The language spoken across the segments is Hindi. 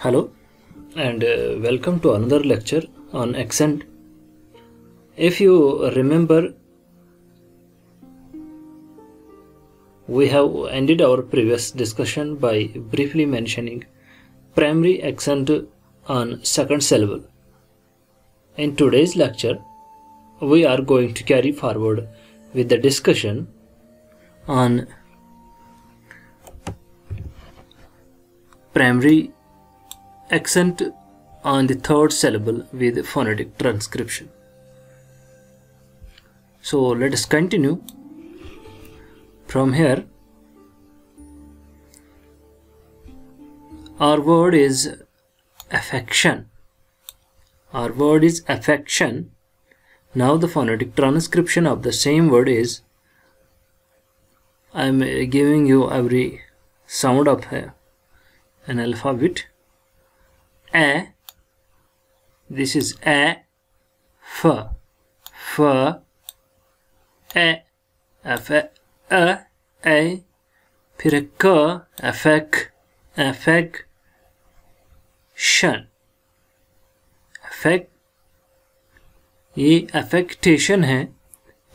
Hello and uh, welcome to another lecture on accent. If you remember, we have ended our previous discussion by briefly mentioning primary accent on second syllable. In today's lecture, we are going to carry forward with the discussion on primary accent on the third syllable with phonetic transcription. So let us continue from here. Our word is affection. Our word is affection. Now the phonetic transcription of the same word is I am giving you every sound of an alphabet a. This is a. F. F. A. F. A. A. फिर क एफेक एफेक शन एफेक ये एफेक्टेशन है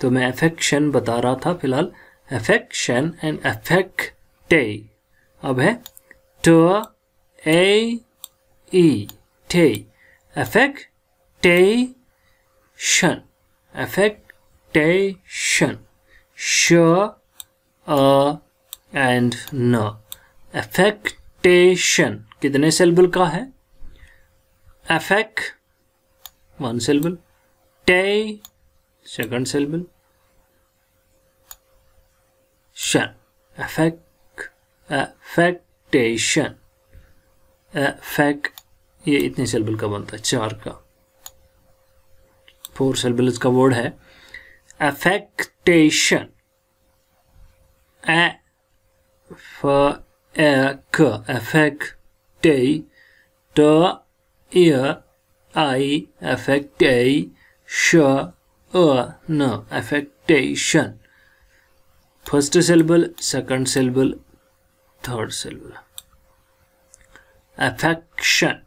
तो मैं एफेक्शन बता रहा था फिलहाल एफेक्शन एंड एफेक्टे अब है ट ए e te affectation affectation sh a and n affectation कितने सिलेबल का है affect one syllable te second syllable शन affect affectation फैक ये इतने सेलबल का बनता है चार का फोर सेलबल का वर्ड है एफेक्टेशन ए फ ए क ट आई अफेक्टे श न affectation first syllable second syllable third syllable affection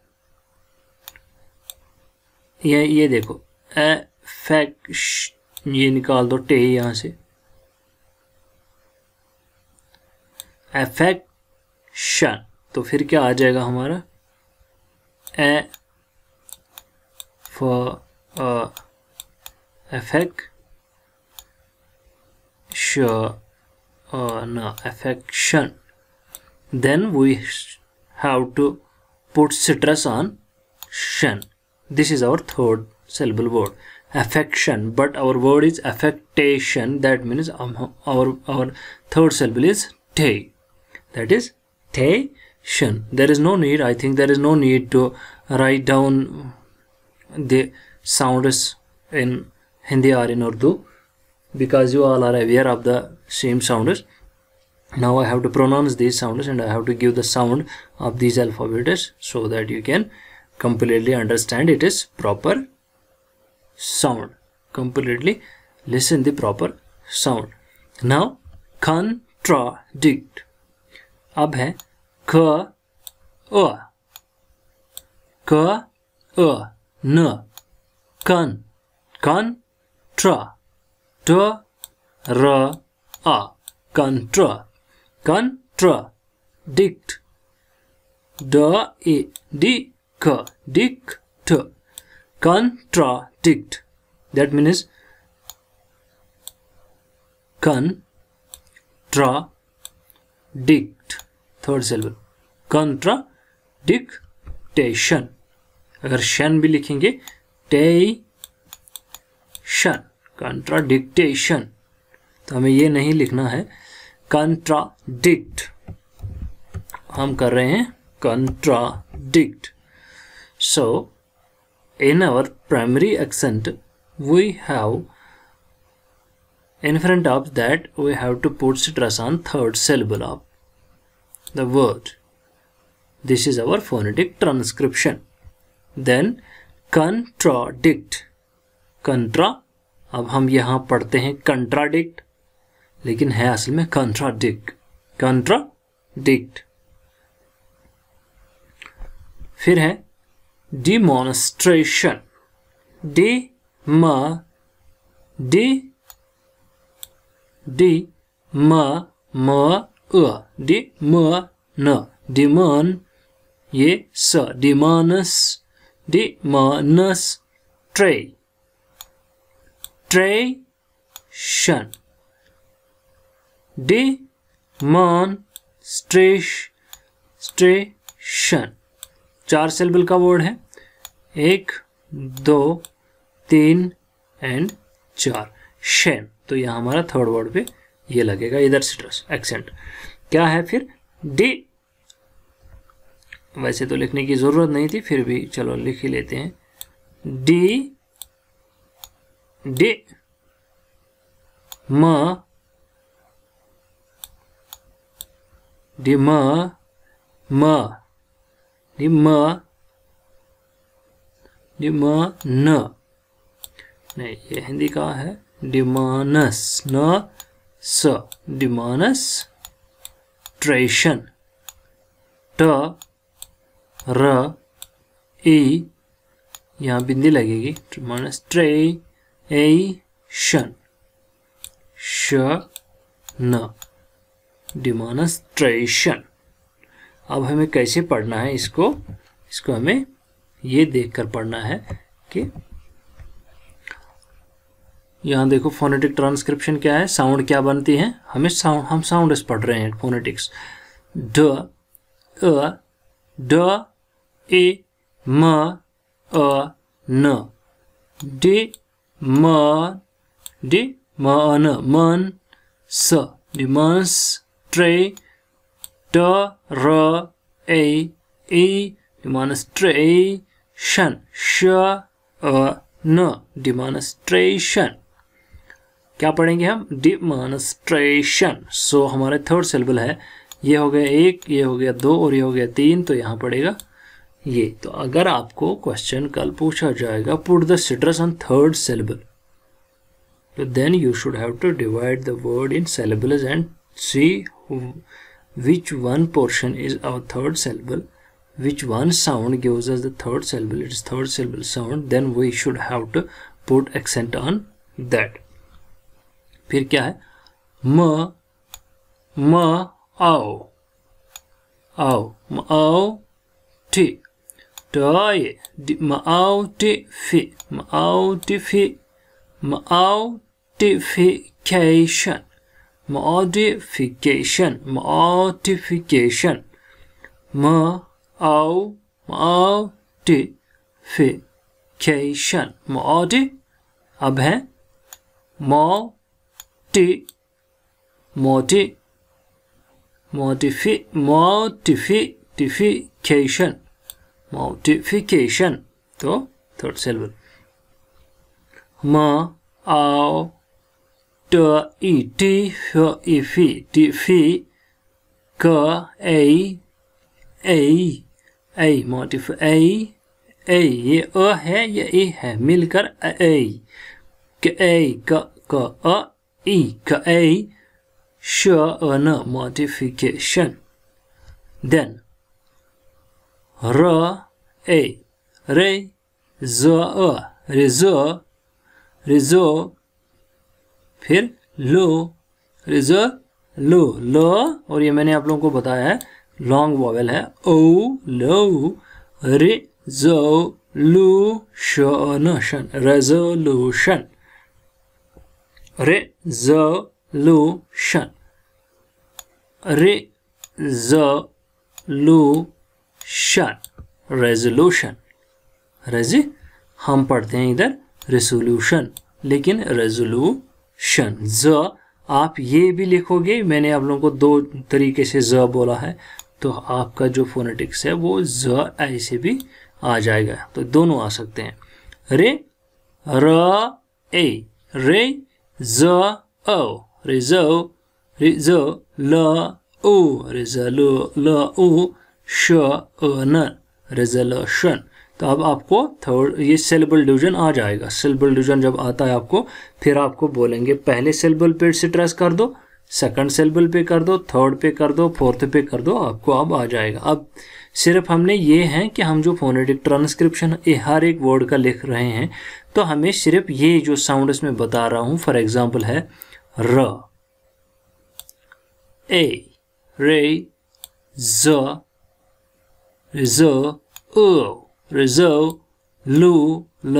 ये ये देखो एफेक्श ये निकाल दो टे यहां से एफेक्शन तो फिर क्या आ जाएगा हमारा affect affect sure affection then we how to put citrus on shen. This is our third syllable word. Affection, but our word is affectation. That means um, our our third syllable is te. That is te shen. There is no need. I think there is no need to write down the sounds in Hindi or in Urdu because you all are aware of the same sounds now I have to pronounce these sounds and I have to give the sound of these alphabets so that you can completely understand it is proper sound completely listen the proper sound now contradict अब है क अ क अ न कन कन ट्र ट र अ कंट्रा contradict d a d c dict contradict that means con tra dict third syllable contra contradictation अगर शन भी लिखेंगे टेशन कंट्राडिक्टेशन तो हमें ये नहीं लिखना है कंट्राडिक्ट हम कर रहे हैं contradict so in our primary accent we have in front of that we have to put stress on third syllable of the word this is our phonetic transcription then contradict कंट्रा अब हम यहां पढ़ते हैं कंट्राडिक्ट लेकिन है असल में कंट्राडिक कंट्राडिक्ट फिर है डिमोनस्ट्रेशन डी म डी डी म म अ डी म न डिमन ये स डिमनस डिमनस ट्रे ट्रे शन डेमॉन्स्ट्रेशन चार सिलेबल का वर्ड है एक दो तीन एंड चार शेन तो यह हमारा थर्ड वर्ड पे ये लगेगा इधर सिट्रस एक्सेंट क्या है फिर डी वैसे तो लिखने की ज़रूरत नहीं थी फिर भी चलो लिख ही लेते हैं डी डी म di ma ma di ma डिमान नहीं ये हिंदी का है डिमानस न स डिमानस ट्रेशन ट र ए यहाँ बिंदी लगेगी डिमानस ट्रे ए शन श न डिमॉनस्ट्रेशन अब हमें कैसे पढ़ना है इसको इसको हमें ये देखकर पढ़ना है कि यहाँ देखो फोनेटिक ट्रांसक्रिप्शन क्या है साउंड क्या बनती है हमें साउंड हम साउंड पढ़ रहे हैं फोनेटिक्स ड अ ड ए म अ न डे म डे म न मन स डिमांस tray, t, r, a, e, demonstration, sh, a, न डिमॉन्स्ट्रेशन क्या पढ़ेंगे हम डिमॉन्स्ट्रेशन सो so, हमारे थर्ड सिलेबल है ये हो गया एक ये हो गया दो और ये हो गया तीन तो यहाँ पड़ेगा ये तो अगर आपको क्वेश्चन कल पूछा जाएगा put the stress on third syllable तो then you should have to divide the word in syllable and see which one portion is our third syllable which one sound gives us the third syllable its third syllable sound then we should have to put accent on that फिर क्या है म म आओ आओ म आओ टी टॉय म आओ टी फी म आओ टी फी म आओ टी फी कैशन modification modification m o modification modi अब है मोटी मोटी मोटिफी मोटिफिकेशन मोटिफिकेशन तो थर्ड सिलेबल म आओ t t i fi t fi k a a a मोटिफ a a ये अ है ये ए है मिलकर ए क ए क क अ ई क ए श अन modification then r a re फिर लो इज अ लो ल और ये मैंने आप लोगों को बताया है लॉन्ग वॉवेल है ओ लो रे जो लू शन रेजोल्यूशन लो शन रेजोलूशन रेजी हम पढ़ते हैं इधर रेजोल्यूशन लेकिन रेजोलू शन ज आप ये भी लिखोगे मैंने आप लोगों को दो तरीके से ज बोला है तो आपका जो फोनेटिक्स है वो ज ऐसे भी आ जाएगा तो दोनों आ सकते हैं रे र ए रे ज अ रे ज रे ज ल ओ रे ज ल ल ओ श अ न रे ज ल शन तो अब आपको थर्ड ये सेलेबल डिवीजन आ जाएगा सेलेबल डिवीजन जब आता है आपको फिर आपको बोलेंगे पहले सेलेबल पेड से ट्रेस कर दो सेकंड सेलेबल पे कर दो थर्ड पे कर दो फोर्थ पे कर दो आपको अब आ जाएगा अब सिर्फ हमने ये है कि हम जो फोनेटिक ट्रांसक्रिप्शन हर एक वर्ड का लिख रहे हैं तो हमें सिर्फ ये जो साउंड इसमें बता रहा हूँ फॉर एग्जाम्पल है र ए रे ज ज ओ रिजो लो ल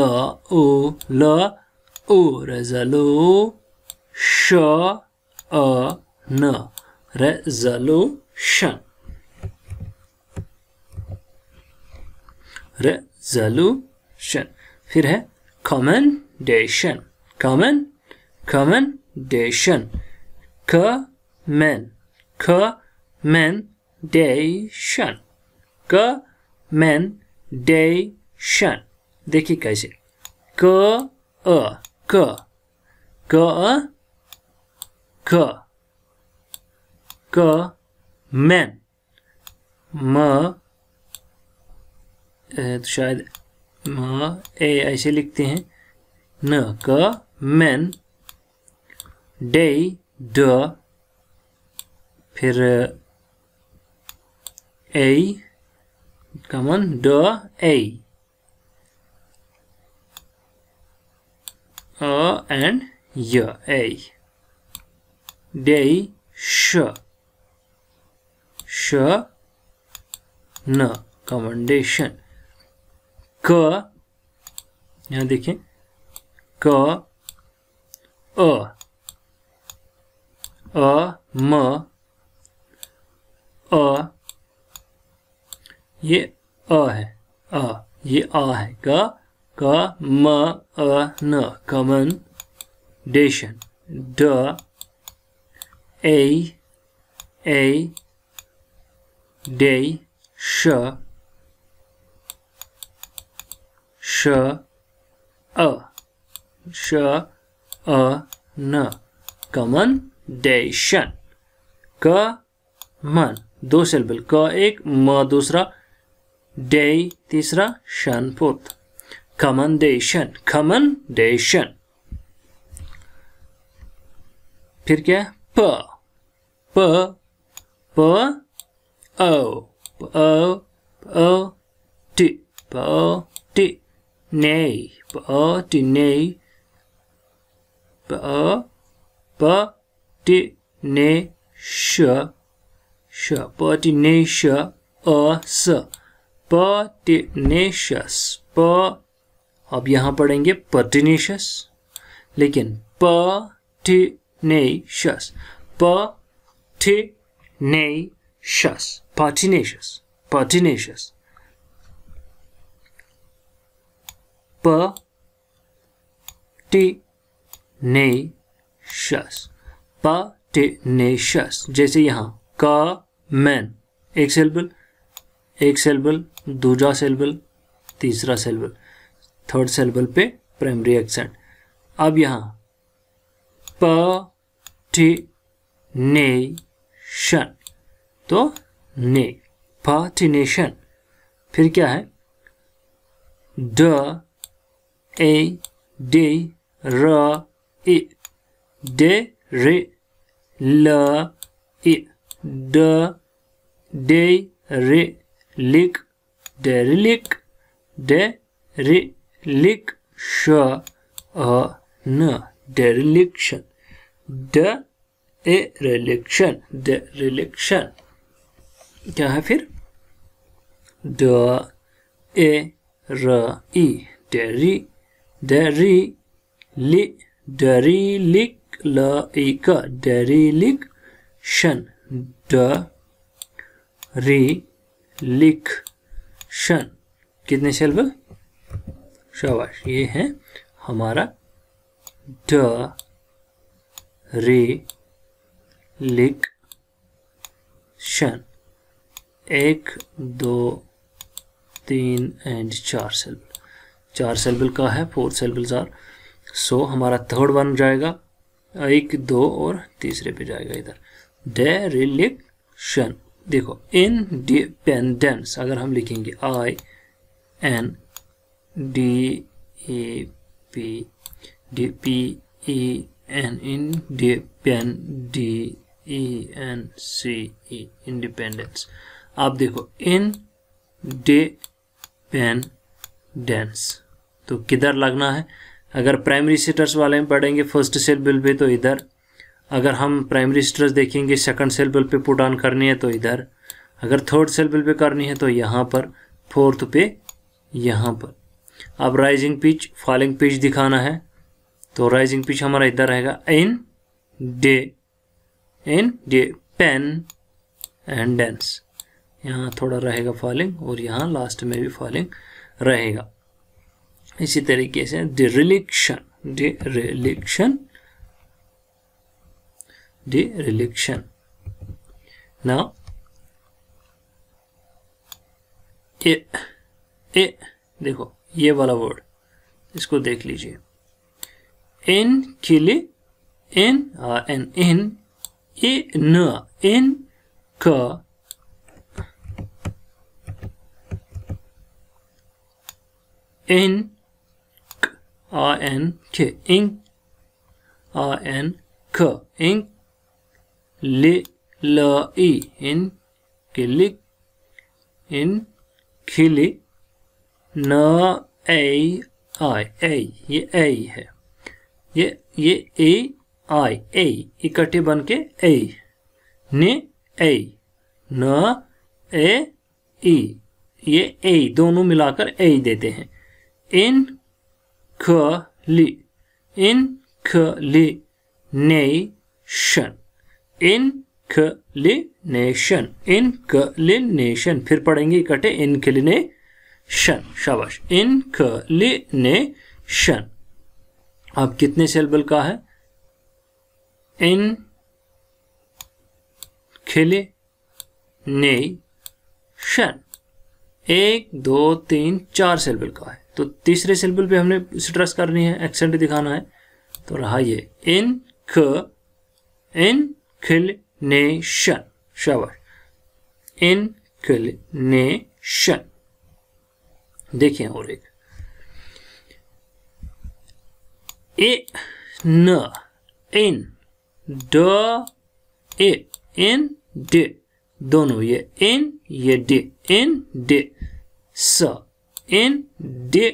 उ ल उ रेजलु श अ न रेजलुशन रेजलुशन फिर है कमेंडेशन कमन कमेंडेशन क मैन क मैन डेशन क मैन डे शन देखिए कैसे क अ क क अ क क मैन म तो शायद म ए ऐसे लिखते हैं न क मैन डे ड फिर ए come on the a a and y a day sh sh न commendation क यहाँ देखें क अ अ म अ ये अ है अ ये आ है क क म अ न कमन डेशन ड ए ए डे श श अ श अ न कमन डेशन क मन दो सिल्बल क एक म दूसरा डे तीसरा शन फोर्थ खमन देशन फिर क्या प प प ओ प ओ प ओ टी प ओ टी ने प ओ टी ने प ओ प टी ने श श प टी ने श अ स पटिनेशियस प अब यहां पढ़ेंगे पटिनेशियस लेकिन प पर्टिनेशियस पटिनेशियस पटिनेशियस प टिनेशियस पटिनेशियस जैसे यहां क मैन एक सिलेबल एक सेलबल दूजा सेलबल तीसरा सेलबल थर्ड सेलबल पे प्राइमरी एक्सेंट अब यहाँ शन तो ने पटिनेशन फिर क्या है ड a day raw a day रे ल ए ड डे रे लिक डे लिक डे लिक श अ न डेरिलिक्शन ड ए रिलिक्शन द रिलिक्शन क्या है फिर द ए र ई डेरी डेरी लि डरी लिक ल इक डेरी लिक शन द री लिख शन कितने सिल्वल शाबाश ये है हमारा ड रे लिख शन एक दो तीन एंड चार सेल्बल चार सेल्बल का है फोर सेल्बल आर सो हमारा थर्ड वन जाएगा एक दो और तीसरे पे जाएगा इधर शन देखो इनडिपेंडेंस अगर हम लिखेंगे I N D A P D P E N इनडिपेंडी E N C E independence आप देखो इन डिपेंडेंस तो किधर लगना है अगर प्राइमरी सेटर्स वाले में पढ़ेंगे फर्स्ट सेल बिल पे तो इधर अगर हम प्राइमरी स्ट्रेस देखेंगे सेकंड सेल बल पे पुट ऑन करनी है तो इधर अगर थर्ड सेल बल पे करनी है तो यहाँ पर फोर्थ पे यहाँ पर अब राइजिंग पिच फॉलिंग पिच दिखाना है तो राइजिंग पिच हमारा इधर रहेगा इन डे इन डे पेन एंड डेंस यहाँ थोड़ा रहेगा फॉलिंग और यहाँ लास्ट में भी फॉलिंग रहेगा इसी तरीके से डिरिलिक्शन डिरिलिक्शन the reduction. Now, ये ए देखो ये वाला वर्ड इसको देख लीजिए एन किले एन आ एन एन ए न एन क एन एन के इंक एन क इंक ले ल ई इन किलिक इन खिली न ए आई ए ये ए है ये ये ए आई ए इकट्ठे बन के ए ने ए न ए ई e, ये ए दोनों मिलाकर ए देते हैं इन ख ली इन ख नेशन इनक्लिनेशन इनक्लिनेशन फिर पढ़ेंगे इकट्ठे इनक्लिनेशन शाबाश इनक्लिनेशन अब कितने सेल्बल का है इन खिले ने शन एक दो तीन चार सेलबल का है तो तीसरे सेलबल पे हमने स्ट्रेस करनी है एक्सेंट दिखाना है तो रहा ये इन ख इन inclination shower inclination देखिए और एक ए न इन ड ए इन डे दोनों ये इन ये डे इन डे स इन डे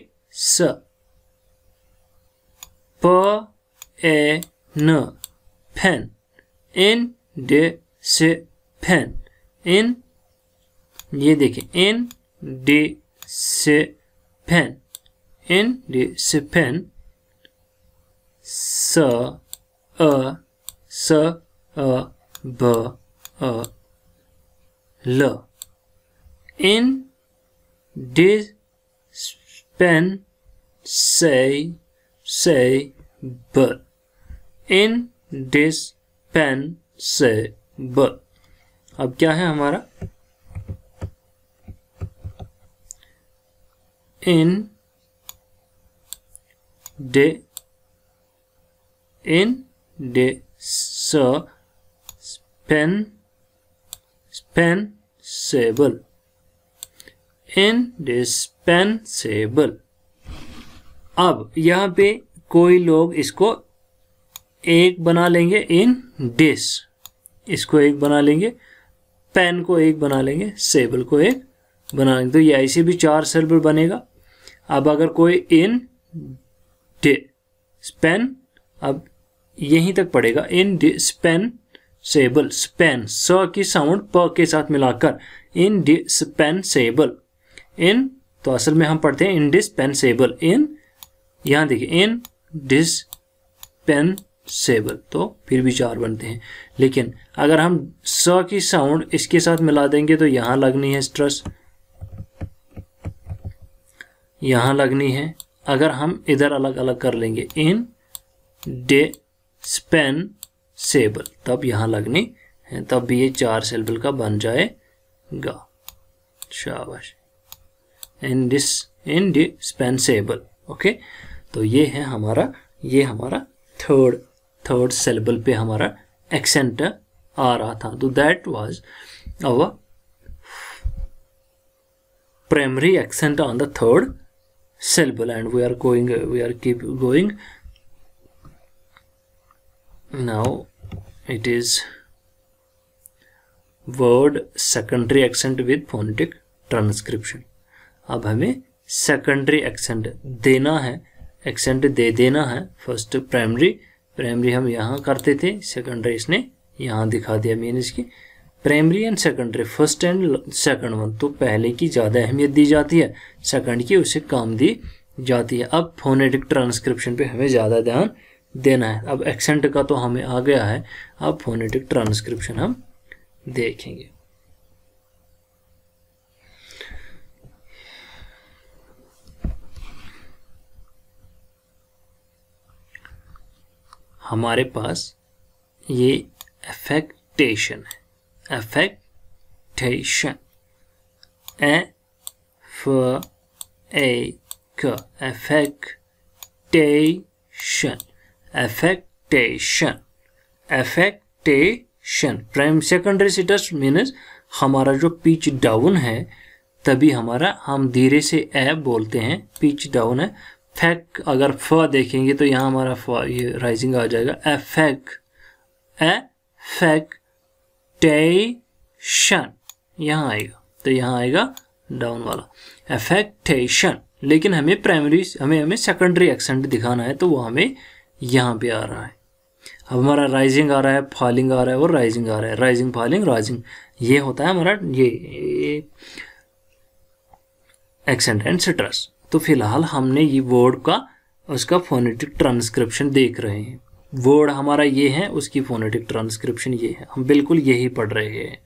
स प ए न फैन एन डे से फैन एन ये देखिए एन डे से फैन एन डे से फैन स अ स अ ब अ ल एन डे पेन say say but in पेन से ब अब क्या है हमारा इन डे इन डे स पेन पेन सेबल इंडिस्पेंसेबल अब यहां पे कोई लोग इसको एक बना लेंगे इन डिस इसको एक बना लेंगे पेन को एक बना लेंगे सेबल को एक बना लेंगे तो ये ऐसे भी चार सेबल बनेगा अब अगर कोई इन डे स्पेन अब यहीं तक पड़ेगा इन डे स्पेन सेबल स्पेन स की साउंड प के साथ मिलाकर इन डे स्पेन सेबल इन तो असल में हम पढ़ते हैं इन सेबल इन यहां देखिए इन डिस पेन सेवन तो फिर भी चार बनते हैं लेकिन अगर हम स की साउंड इसके साथ मिला देंगे तो यहां लगनी है स्ट्रस यहां लगनी है अगर हम इधर अलग अलग कर लेंगे इन डे स्पेन सेबल तब यहां लगनी है तब भी ये चार सेलबल का बन जाएगा शाबाश इन डिस इन डिस्पेंसेबल ओके तो ये है हमारा ये हमारा थर्ड थर्ड सेलेबल पे हमारा एक्सेंट आ रहा था तो that was our primary accent on the third syllable and we are going we are keep going now it is word secondary accent with phonetic transcription अब हमें सेकेंडरी एक्सेंट देना है एक्सेंट दे देना है फर्स्ट प्राइमरी प्राइमरी हम यहाँ करते थे सेकेंडरी इसने यहाँ दिखा दिया मैंने इसकी primary and secondary first and second one तो पहले की ज़्यादा अहमियत दी जाती है सेकेंड की उसे काम दी जाती है अब फोनेटिक ट्रांसक्रिप्शन पे हमें ज़्यादा ध्यान देना है अब एक्सेंट का तो हमें आ गया है अब फोनेटिक ट्रांसक्रिप्शन हम देखेंगे हमारे पास ये एफेक्टेशन है एफेक्टेशन ए फ ए क एफेक्टेशन एफेक्टेशन एफेक्टेशन प्राइम सेकेंडरी सिटस मीनस हमारा जो पिच डाउन है तभी हमारा हम धीरे से ए बोलते हैं पिच डाउन है फैक अगर फ देखेंगे तो यहाँ हमारा फ ये राइजिंग आ जाएगा एफेक एफेक्टेशन यहाँ आएगा तो यहाँ आएगा डाउन वाला एफेक्टेशन लेकिन हमें प्राइमरी हमें हमें सेकेंडरी एक्सेंट दिखाना है तो वो हमें यहाँ पे आ रहा है अब हमारा राइजिंग आ रहा है फॉलिंग आ रहा है और राइजिंग आ रहा है राइजिंग फॉलिंग राइजिंग ये होता है हमारा ये एक्सेंट एंड सिट्रस तो फिलहाल हमने ये वर्ड का उसका फोनेटिक ट्रांसक्रिप्शन देख रहे हैं वर्ड हमारा ये है उसकी फोनेटिक ट्रांसक्रिप्शन ये है हम बिल्कुल यही पढ़ रहे हैं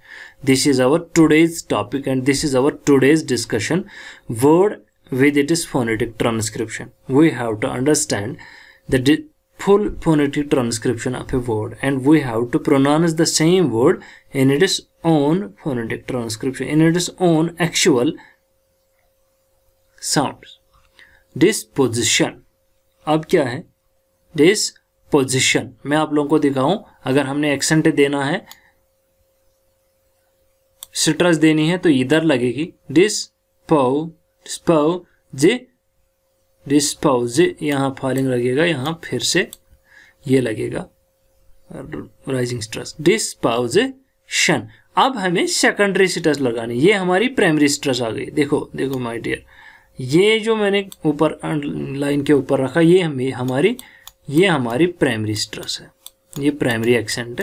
this is our today's topic and this is our today's discussion word with it is phonetic transcription we have to understand the full phonetic transcription of a word and we have to pronounce the same word in it is own phonetic transcription in it is own actual sound disposition अब क्या है पोजिशन मैं आप लोगों को दिखाऊं अगर हमने एक्सेंट देना है सिट्रस देनी है तो इधर लगेगी डिस्पो डिस्पो जे डिस्पो जे फॉलिंग लगेगा यहां फिर से ये लगेगा राइजिंग स्ट्रेस शन अब हमें सेकेंडरी स्ट्रेस लगानी ये हमारी प्राइमरी स्ट्रेस आ गई देखो देखो माय डियर ये जो मैंने ऊपर लाइन अं, के ऊपर रखा ये हम हमारी ये हमारी प्राइमरी स्ट्रेस है ये प्राइमरी एक्सेंट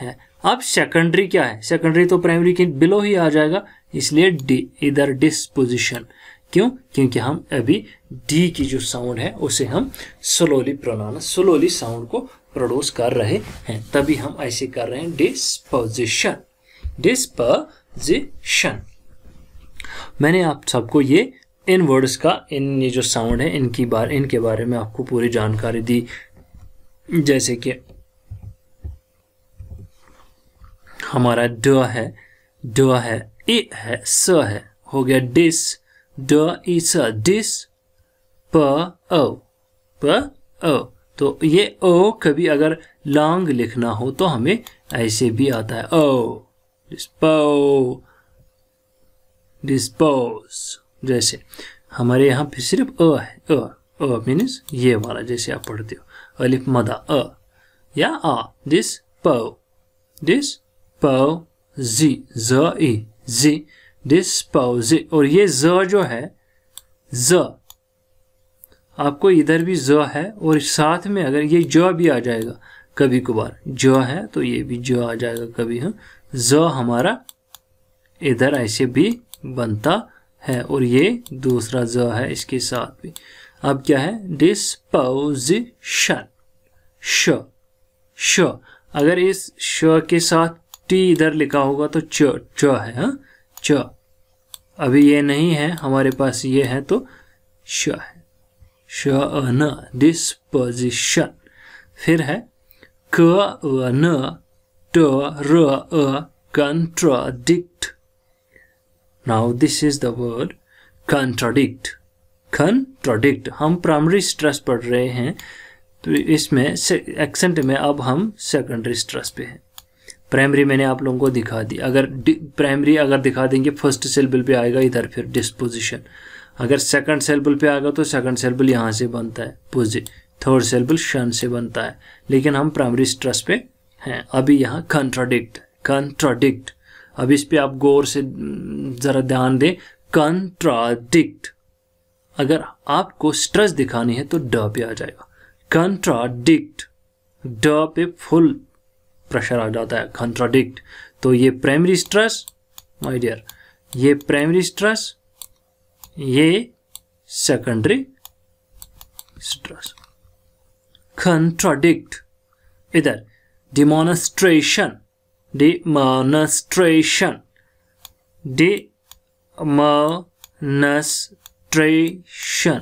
है अब सेकेंडरी क्या है सेकेंडरी तो प्राइमरी के बिलो ही आ जाएगा इसलिए डी इधर डिस्पोजिशन क्यों क्योंकि हम अभी डी की जो साउंड है उसे हम स्लोली प्रोनाउन स्लोली साउंड को प्रोड्यूस कर रहे हैं तभी हम ऐसे कर रहे हैं डिस्पोजिशन डिस्पोजिशन मैंने आप सबको ये इन वर्ड्स का इन ये जो साउंड है इनकी बार इनके बारे में आपको पूरी जानकारी दी जैसे कि हमारा ड है ड है ए है स है हो गया डिस ड ई स डिस प ओ प ओ तो ये ओ कभी अगर लॉन्ग लिखना हो तो हमें ऐसे भी आता है ओ डिस्पो डिस्पोज जैसे हमारे यहाँ पे सिर्फ अ है अ अ मीन्स ये वाला जैसे आप पढ़ते हो अलिफ मदा अ या आ दिस प दिस प जी ज ई जी दिस प जी और ये ज जो है ज आपको इधर भी ज है और साथ में अगर ये ज भी आ जाएगा कभी कभार ज है तो ये भी ज आ जाएगा कभी हम हाँ। ज हमारा इधर ऐसे भी बनता है और ये दूसरा ज है इसके साथ भी अब क्या है डिस्पोजिशन श श अगर इस श के साथ टी इधर लिखा होगा तो च च है हा? च अभी ये नहीं है हमारे पास ये है तो श है श न डिस्पोजिशन फिर है क न ट र contradict Now this is the word contradict. Contradict. हम प्राइमरी स्ट्रेस पढ़ रहे हैं तो इसमें एक्सेंट में अब हम सेकेंडरी स्ट्रेस पे हैं प्राइमरी मैंने आप लोगों को दिखा दी अगर प्राइमरी अगर दिखा देंगे फर्स्ट सेलबल पे आएगा इधर फिर डिस्पोजिशन अगर सेकंड सेलबल पे आएगा तो सेकंड सेल्बल यहाँ से बनता है पोजि थर्ड सेलबल शन से बनता है लेकिन हम प्राइमरी स्ट्रेस पे हैं अभी यहाँ कंट्राडिक्ट कंट्राडिक्ट अब इस पर आप गौर से ज़रा ध्यान दें कंट्राडिक्ट अगर आपको स्ट्रेस दिखानी है तो ड पे आ जाएगा कंट्राडिक्ट ड पे फुल प्रेशर आ जाता है कंट्राडिक्ट तो ये प्राइमरी स्ट्रेस माय डियर ये प्राइमरी स्ट्रेस ये सेकेंडरी स्ट्रेस कंट्राडिक्ट इधर डिमोनस्ट्रेशन demonstration demonstration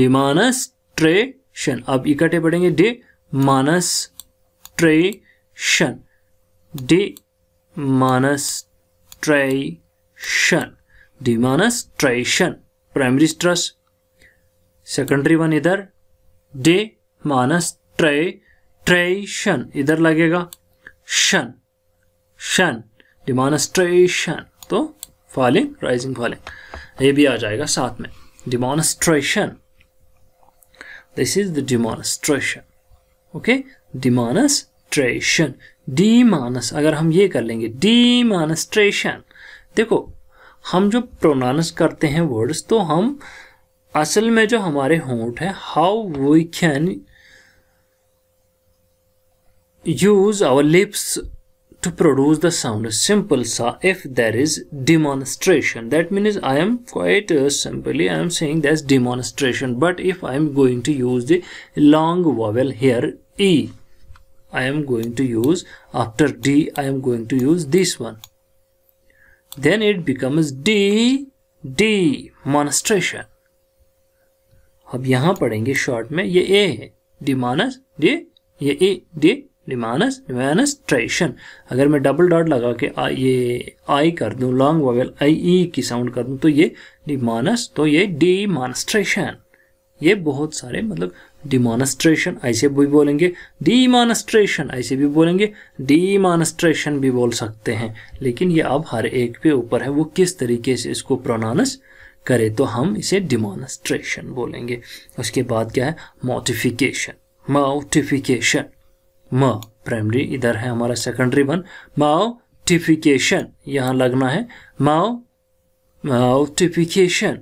demonstration अब इकट्ठे पढ़ेंगे demonstration demonstration demonstration primary stress secondary one इधर डे मानस ट्रे ट्रेशन इधर लगेगा शन शन डिमोनस्ट्रेशन तो फॉलिंग राइजिंग फॉलिंग ये भी आ जाएगा साथ में demonstration this is the demonstration okay demonstration डी मानस अगर हम ये कर लेंगे डी मानस्ट्रेशन देखो हम जो प्रोनाउंस करते हैं वर्ड्स तो हम असल में जो हमारे होंठ है how we can use our lips to produce the sound simple sa if there is demonstration that means i am quite uh, simply i am saying that's demonstration but if i am going to use the long vowel here e i am going to use after d i am going to use this one then it becomes d d demonstration अब यहां पढ़ेंगे शॉर्ट में ये ए है डी मानस डी ये ए डी डिमानस डिमानस्ट्रेशन अगर मैं डबल डॉट लगा के आ, ये आई कर दूं लॉन्ग वोवेल आई ई की साउंड कर दूं तो ये डिमानस तो ये डीमानस्ट्रेशन ये बहुत सारे मतलब डिमानस्ट्रेशन ऐसे भी बोलेंगे डीमानस्ट्रेशन ऐसे भी बोलेंगे डीमानस्ट्रेशन भी बोल सकते हैं लेकिन ये अब हर एक पे ऊपर है वो किस तरीके से इसको प्रोनानस करे तो हम इसे डिमानस्ट्रेशन बोलेंगे उसके बाद क्या है मोटिफिकेशन मोटिफिकेशन म प्राइमरी इधर है हमारा सेकेंडरी वन माओटिफिकेशन यहाँ लगना है माओ माओटिफिकेशन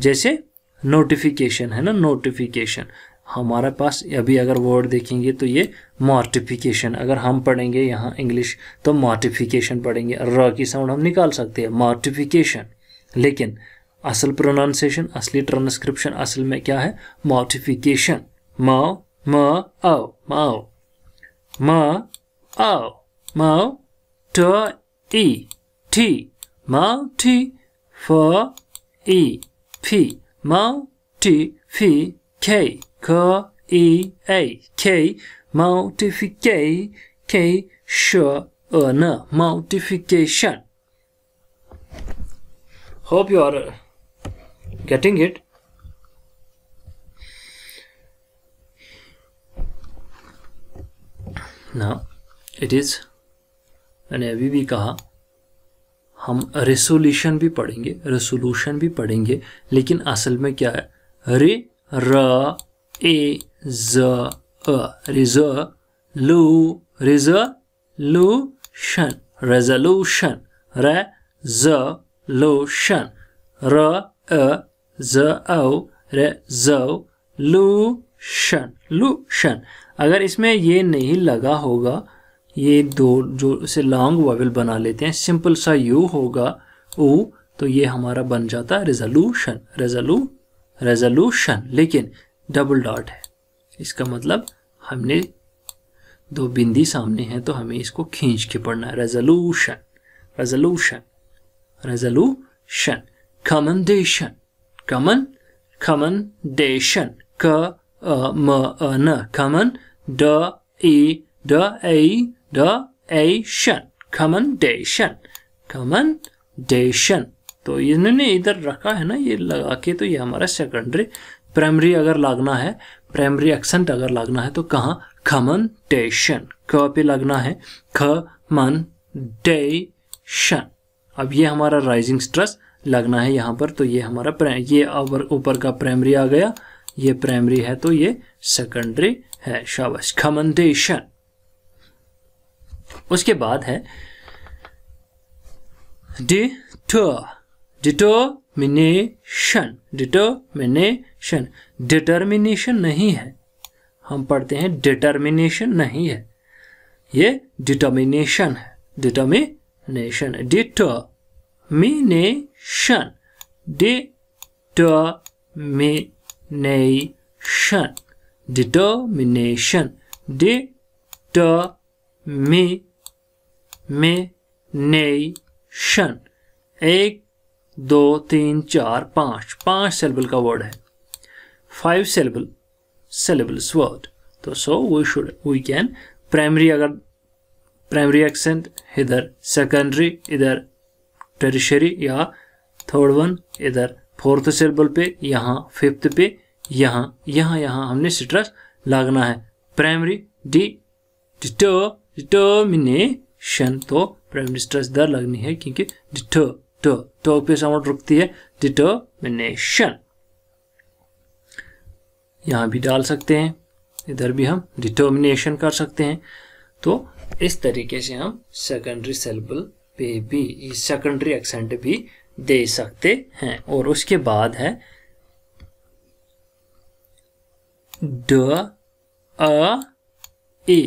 जैसे नोटिफिकेशन है ना नोटिफिकेशन हमारे पास अभी अगर वर्ड देखेंगे तो ये मॉर्टिफिकेशन अगर हम पढ़ेंगे यहाँ इंग्लिश तो मॉर्टिफिकेशन पढ़ेंगे र की साउंड हम निकाल सकते हैं मॉर्टिफिकेशन लेकिन असल प्रोनाउंसिएशन असली ट्रांसक्रिप्शन असल में क्या है मॉर्टिफिकेशन माओ mo, o, mo, mo, o, mo, to, e, t, multi, for, e, p, multi, p, k, multiply, k, sure, n, multiplication. Hope you are getting it. ना इट इज़ मैंने अभी भी कहा हम रेसोल्यूशन भी पढ़ेंगे रेसोल्यूशन भी पढ़ेंगे लेकिन असल में क्या है रे र ए ज अ रिज लू रिज लू शन रेजोल्यूशन र ज लो शन र अ ज औ रे ज लू शन लू शन अगर इसमें ये नहीं लगा होगा ये दो जो इसे लॉन्ग वॉवल बना लेते हैं सिंपल सा यू होगा ओ तो ये हमारा बन जाता है रेजोल्यूशन रेजोलू रेजोल्यूशन लेकिन डबल डॉट है इसका मतलब हमने दो बिंदी सामने हैं तो हमें इसको खींच के पढ़ना है रेजोल्यूशन रेजोल्यूशन रेजोल्यूशन कमनडेशन कमन कमनडेशन क uh, m, n, common, d, e, d, a, d, a, shen, commendation, commendation. तो इन्होंने इधर रखा है ना ये लगा के तो ये हमारा सेकेंडरी प्राइमरी अगर लगना है प्राइमरी एक्सेंट अगर लगना है तो कहाँ खमनटेशन क पे लगना है ख मन डे शन अब ये हमारा राइजिंग स्ट्रेस लगना है यहाँ पर तो ये हमारा ये ऊपर का प्राइमरी आ गया ये प्राइमरी है तो ये सेकेंडरी है शाबाश कमेंडेशन उसके बाद है डिटर डिटर्मिनेशन डिटर्मिनेशन डिटर्मिनेशन नहीं है हम पढ़ते हैं डिटर्मिनेशन नहीं है ये डिटर्मिनेशन है determination determination determination nation determination determination एक दो तीन चार पांच पांच सेलेबल का वर्ड है फाइव सेलेबल सेलेबल्स वर्ड तो so we should we can primary अगर प्राइमरी एक्सेंट इधर सेकेंडरी इधर टेरिशरी या थर्ड वन इधर फोर्थ सिलेबल पे यहाँ फिफ्थ पे यहाँ यहाँ यहाँ हमने सिट्रस लागना है प्राइमरी डी डिटो डिटोमिनेशन तो प्राइमरी स्ट्रेस दर लगनी है क्योंकि डिटो टो टो पे साउंड रुकती है डिटर्मिनेशन यहाँ भी डाल सकते हैं इधर भी हम डिटर्मिनेशन कर सकते हैं तो इस तरीके से हम सेकेंडरी सेलेबल पे भी सेकेंडरी एक्सेंट भी दे सकते हैं और उसके बाद है ड अ ए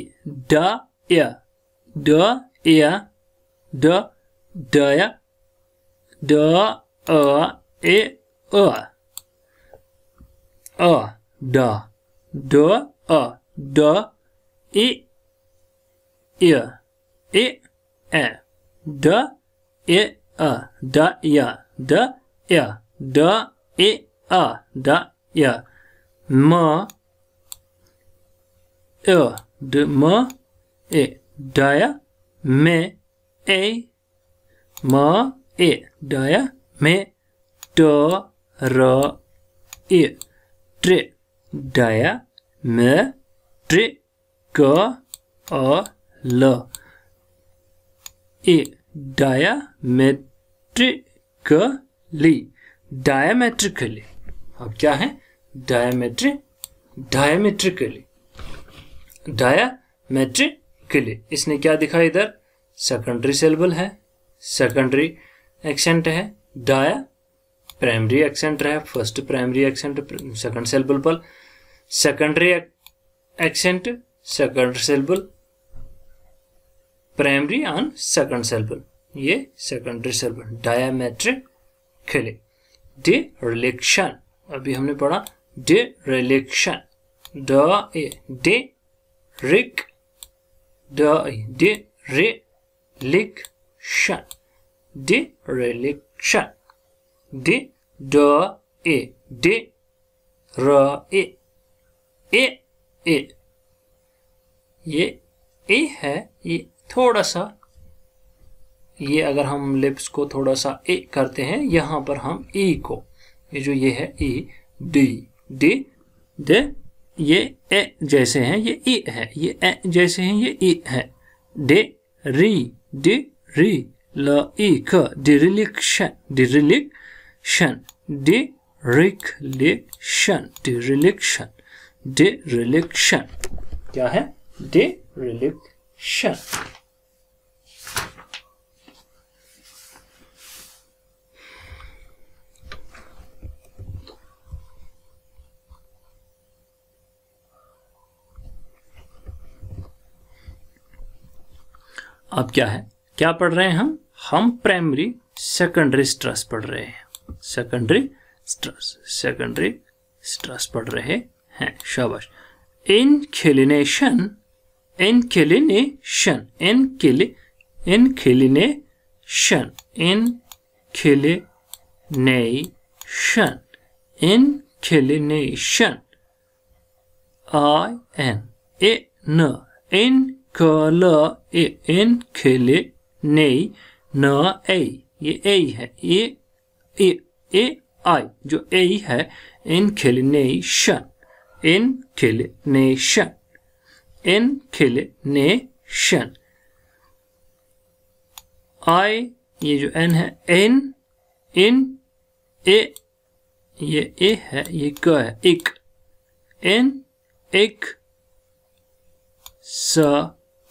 ड य ड य ड ड य ड अ ए अ अ ड ड अ ड इ य ए ए ड ए a da ya da ya da e a da ya da ya me da ya me tre da ya me tri k a l i daya me diametrically diametrically अब क्या है डायमेट्रिक डायमेट्रिकली डायमेट्रिकली इसने क्या दिखा इधर सेकेंडरी सेलेबल है सेकेंडरी एक्सेंट है डाया प्राइमरी एक्सेंट है first primary accent second syllable पर secondary accent second syllable primary on second syllable ये सेकेंडरी सर्कल डायामेट्रिक खेले रिलेक्शन अभी हमने पढ़ा डिरेलेक्शन द ए डे रिक द डे रे लिक शन डि ड ए डे र ए ए ए ये ए है ये थोड़ा सा ये अगर हम लिप्स को थोड़ा सा ए करते हैं यहाँ पर हम ई को ये जो ये है ई डी डी दे ये ए जैसे हैं ये ई है ये ए जैसे हैं ये ई है डे री डी री ल ई क डिरिलिक्शन डिरिलिक्शन डिरिक्शन डिरिलिक्शन डिरिलिक्शन क्या है रिलिक्शन अब क्या है क्या पढ़ रहे हैं हम हम प्राइमरी सेकेंडरी स्ट्रेस पढ़ रहे हैं सेकेंडरी स्ट्रेस सेकेंडरी स्ट्रेस पढ़ रहे हैं शाबाश इनखेलिनेशन इनखेलिनेशन इनखेले इनखेलिनेशन इनखेलिनेशन इनखेलिनेशन आई एन ए न इन कल ए एन खेले ने न ए ये ए है ये ए ए आई जो ए है एन खेले ने शन एन खेले ने शन एन खेले ने शन आई ये जो एन है एन इन ए ये ए है ये क है एक एन एक स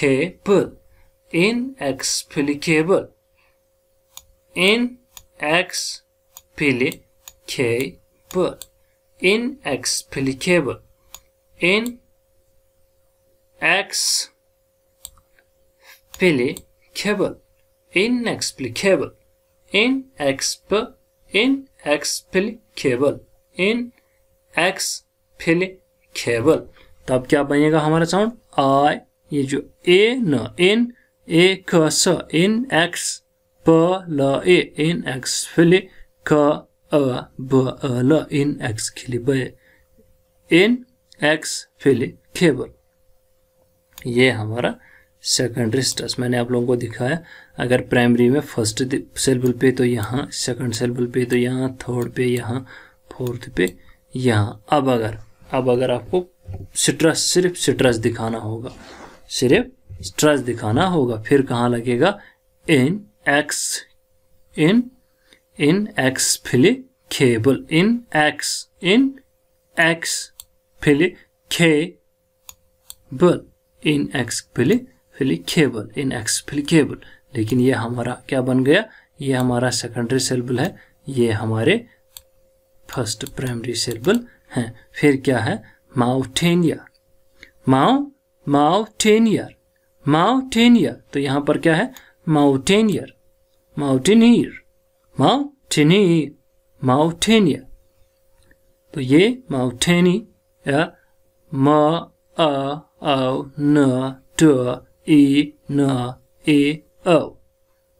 inexplicable inexplicable inexplicable inexplicable in x inexplicable cable in x inexplicable तब क्या बनेगा हमारा साउंड आई ये जो ए न एन ए क स एन एक्स प ल ए एन एक्स फिले क अ ब अ ल एन एक्स खिले ब एन एक्स फिले खेबल ये हमारा सेकेंडरी स्ट्रेस मैंने आप लोगों को दिखाया अगर प्राइमरी में फर्स्ट सेलबल पे तो यहाँ सेकंड सेलबल पे तो यहाँ थर्ड पे यहाँ फोर्थ पे यहाँ अब अगर अब अगर आपको स्ट्रेस सिर्फ स्ट्रेस दिखाना होगा सिर्फ स्ट्रच दिखाना होगा फिर कहाँ लगेगा इन एक्स इन इन एक्स फिली खेबल इन एक्स इन एक्स फिली इन एक्स फिली फिली खेबल इन एक्स फिली खेबल लेकिन ये हमारा क्या बन गया ये हमारा सेकेंडरी सेलबल है ये हमारे फर्स्ट प्राइमरी सेलबल हैं फिर क्या है माउटेनिया माउ माउटेनियर माउटेनियर तो यहां पर क्या है माउटेनियर माउटेनियर माउटेनियर माउटेनियर तो ये माउटेनी म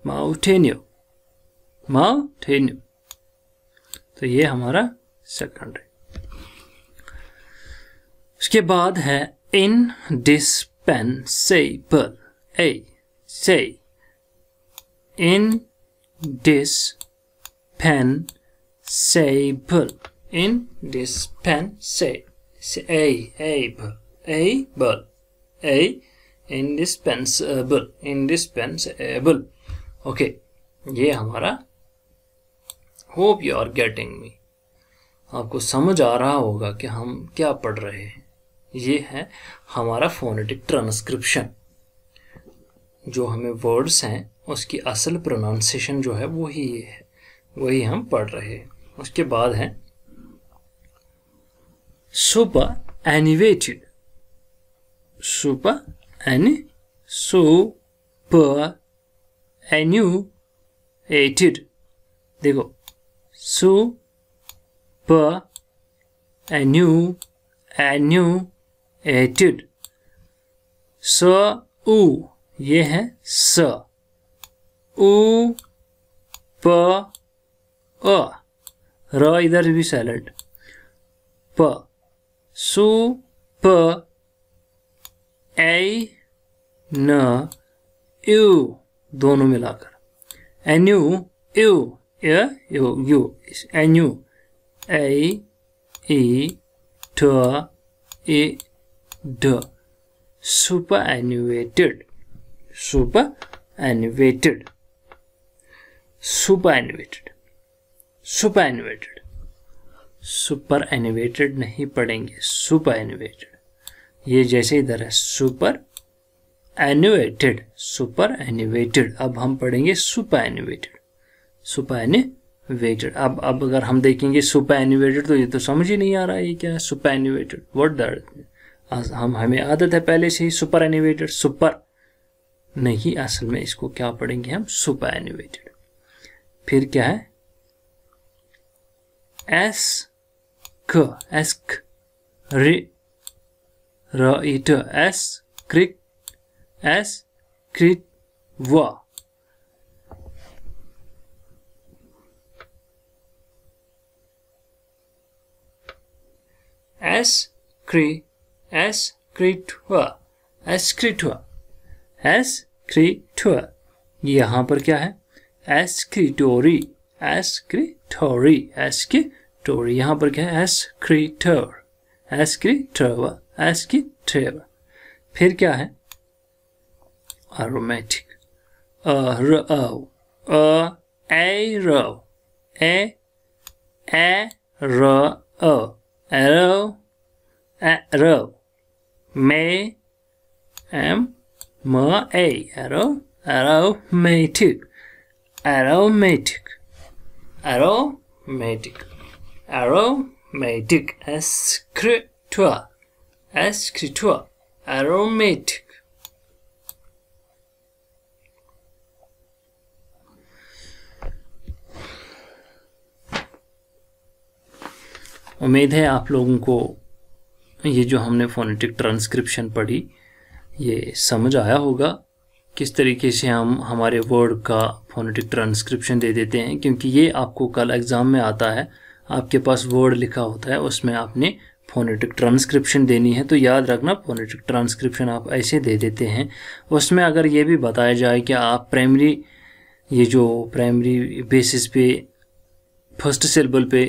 माउटेनियो माउटेनियो तो ये हमारा सेकंड है उसके बाद है indispensable a say indispensable indispensable a able able a indispensable indispensable okay okay, ये हमारा hope you are getting me आपको समझ आ रहा होगा कि हम क्या पढ़ रहे हैं ये है हमारा फोनेटिक ट्रांसक्रिप्शन जो हमें वर्ड्स हैं उसकी असल प्रोनाउंसिएशन जो है वो ही ये है वही हम पढ़ रहे हैं उसके बाद है सुपर एनिवेटेड सुपर एन सुपर एन्यू एटेड देखो सुपर एन्यू एन्यू एटिड स उ ये है स उ प अ र इधर भी सैलेड प सु प ए न यू दोनों मिलाकर एन यू यू ए यू यू एन यू ए ई ठ ए the superannuated superannuated superannuated superannuated superannuated नहीं पढ़ेंगे superannuated ये जैसे इधर है super एनुएटेड सुपर एनिवेटेड अब हम पढ़ेंगे सुपर एनिवेटेड सुपर एनिवेटेड अब अब अगर हम देखेंगे सुपर एनिवेटेड तो ये तो समझ ही नहीं आ रहा है ये क्या है सुपर एनिवेटेड वट दैट हम हमें आदत है पहले से ही सुपर एनिवेटेड सुपर नहीं असल में इसको क्या पढ़ेंगे हम सुपर एनिवेटेड फिर क्या है एस क एस्क रि रिट एस क्रिक एस क्रिक व एस क्री एस्क्रिटुआ एस्क्रिटुआ एस्क्रिटुआ ये यहाँ पर क्या है एस्क्रिटोरी एस्क्रिटोरी एस्क्रिटोरी यहाँ पर क्या है एस्क्रिटर एस्क्रिटोवा एस्क्रिटेवा फिर क्या है aromatic a r o a a r o a a r o May, M, M, A, arrow, arrow, matic, arrow, matic, arrow, matic, arrow, matic, escritoire, escritoire, aromatic. उम्मीद है आप लोगों को ये जो हमने फोनेटिक ट्रांसक्रिप्शन पढ़ी ये समझ आया होगा किस तरीके से हम हमारे वर्ड का फोनेटिक ट्रांसक्रिप्शन दे देते हैं क्योंकि ये आपको कल एग्ज़ाम में आता है आपके पास वर्ड लिखा होता है उसमें आपने फोनेटिक ट्रांसक्रिप्शन देनी है तो याद रखना फोनेटिक ट्रांसक्रिप्शन आप ऐसे दे देते हैं उसमें अगर ये भी बताया जाए कि आप प्राइमरी ये जो प्राइमरी बेसिस पे फर्स्ट सिलेबल पे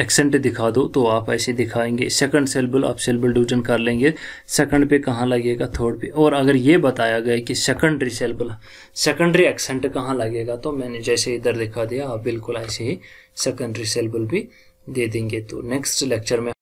एक्सेंट दिखा दो तो आप ऐसे दिखाएंगे सेकंड सेलबल आप सेलबल डिवीजन कर लेंगे सेकंड पे कहाँ लगेगा थर्ड पे और अगर ये बताया गया कि सेकेंडरी सेलबल सेकेंडरी एक्सेंट कहाँ लगेगा तो मैंने जैसे इधर दिखा दिया आप बिल्कुल ऐसे ही सेकेंडरी सेलबल भी दे देंगे तो नेक्स्ट लेक्चर में